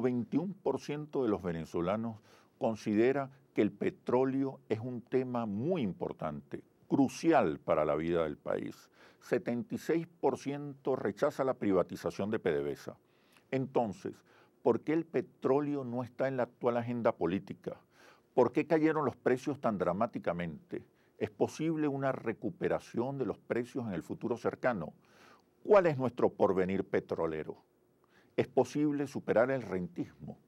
21% de los venezolanos considera que el petróleo es un tema muy importante, crucial para la vida del país. 76% rechaza la privatización de PDVSA. Entonces, ¿por qué el petróleo no está en la actual agenda política? ¿Por qué cayeron los precios tan dramáticamente? ¿Es posible una recuperación de los precios en el futuro cercano? ¿Cuál es nuestro porvenir petrolero? es posible superar el rentismo.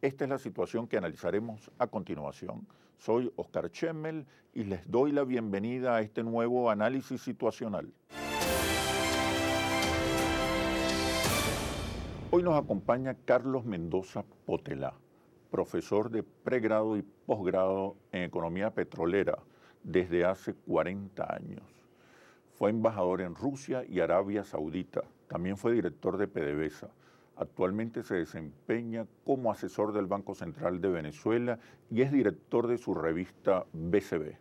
Esta es la situación que analizaremos a continuación. Soy Oscar Chemel y les doy la bienvenida a este nuevo análisis situacional. Hoy nos acompaña Carlos Mendoza Potelá, profesor de pregrado y posgrado en economía petrolera desde hace 40 años. Fue embajador en Rusia y Arabia Saudita. También fue director de PDVSA Actualmente se desempeña como asesor del Banco Central de Venezuela y es director de su revista BCB.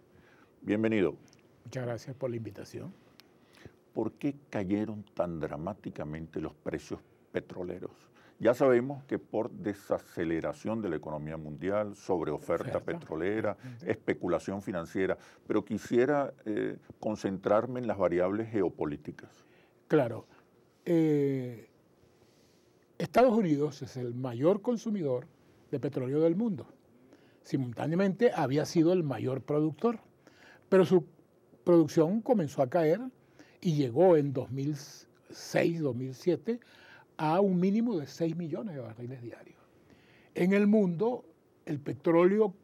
Bienvenido. Muchas gracias por la invitación. ¿Por qué cayeron tan dramáticamente los precios petroleros? Ya sabemos que por desaceleración de la economía mundial, sobre oferta, petrolera, especulación financiera, pero quisiera eh, concentrarme en las variables geopolíticas. Claro. Eh, Estados Unidos es el mayor consumidor de petróleo del mundo. Simultáneamente había sido el mayor productor, pero su producción comenzó a caer y llegó en 2006-2007 a un mínimo de 6 millones de barriles diarios. En el mundo, el petróleo,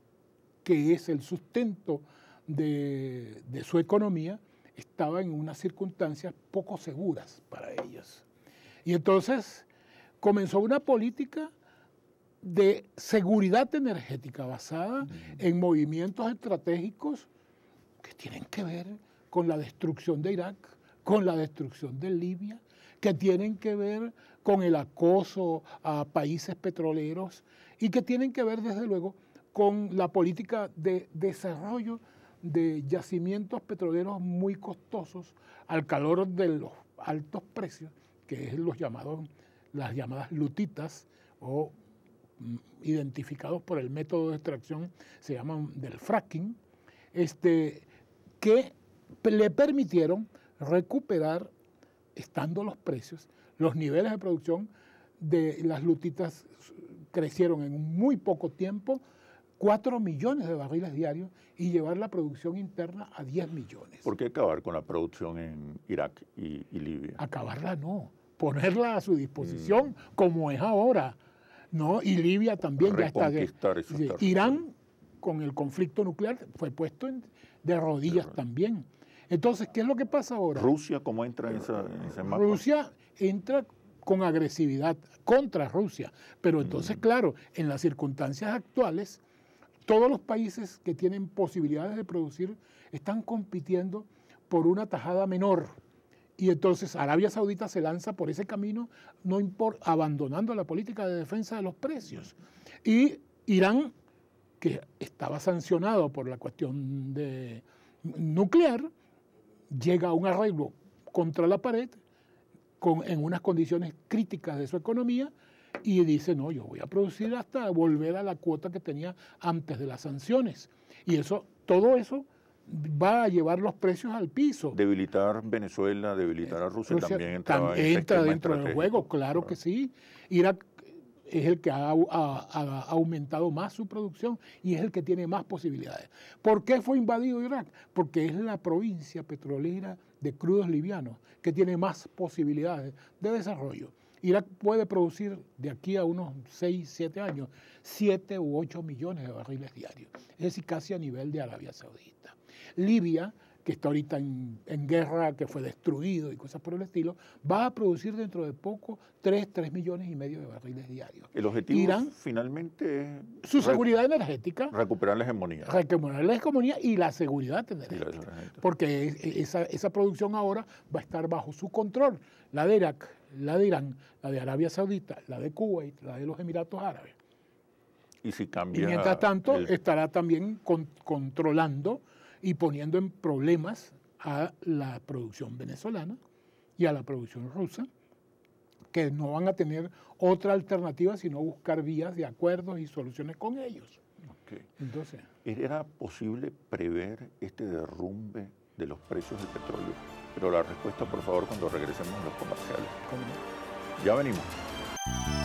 que es el sustento de, de su economía, estaba en unas circunstancias poco seguras para ellos. Y entonces comenzó una política de seguridad energética basada en movimientos estratégicos que tienen que ver con la destrucción de Irak, con la destrucción de Libia, que tienen que ver con el acoso a países petroleros y que tienen que ver, desde luego, con la política de desarrollo de yacimientos petroleros muy costosos al calor de los altos precios, que es los llamados las llamadas lutitas o mm, identificados por el método de extracción, se llaman del fracking, este, que le permitieron recuperar, estando los precios, los niveles de producción de las lutitas crecieron en muy poco tiempo, 4 millones de barriles diarios y llevar la producción interna a 10 millones. ¿Por qué acabar con la producción en Irak y Libia? Acabarla no, ponerla a su disposición mm. como es ahora. ¿no? Y Libia también ya está. De, Irán, con el conflicto nuclear, fue puesto de rodillas también. Entonces, ¿qué es lo que pasa ahora? Rusia, ¿cómo entra en, esa, ese Rusia entra con agresividad contra Rusia. Pero mm. entonces, claro, en las circunstancias actuales, todos los países que tienen posibilidades de producir están compitiendo por una tajada menor y entonces Arabia Saudita se lanza por ese camino, no abandonando la política de defensa de los precios. Y Irán, que estaba sancionado por la cuestión de nuclear, llega a un arreglo contra la pared en unas condiciones críticas de su economía y dice, no, yo voy a producir hasta volver a la cuota que tenía antes de las sanciones. Y eso, todo eso va a llevar los precios al piso. Debilitar Venezuela, debilitar a Rusia, también, entra dentro del juego, claro, que sí. Irak es el que ha, ha, aumentado más su producción y es el que tiene más posibilidades. ¿Por qué fue invadido Irak? Porque es la provincia petrolera de crudos livianos que tiene más posibilidades de desarrollo. Irak puede producir de aquí a unos 6, 7 años 7 u 8 millones de barriles diarios, es decir, casi a nivel de Arabia Saudita. Libia, que está ahorita en, guerra, que fue destruido y cosas por el estilo, va a producir dentro de poco 3, 3 millones y medio de barriles diarios. El objetivo Irán, finalmente es... Su seguridad energética. Recuperar la hegemonía. Recuperar la hegemonía y la seguridad energética. Porque esa, producción ahora va a estar bajo su control. La de Irak, la de Irán, la de Arabia Saudita, la de Kuwait, la de los Emiratos Árabes. Y mientras tanto estará también controlando y poniendo en problemas a la producción venezolana y a la producción rusa, que no van a tener otra alternativa sino buscar vías de acuerdos y soluciones con ellos. Entonces, ¿Era posible prever este derrumbe de los precios del petróleo? Pero la respuesta, por favor, cuando regresemos a los comerciales. Ya venimos.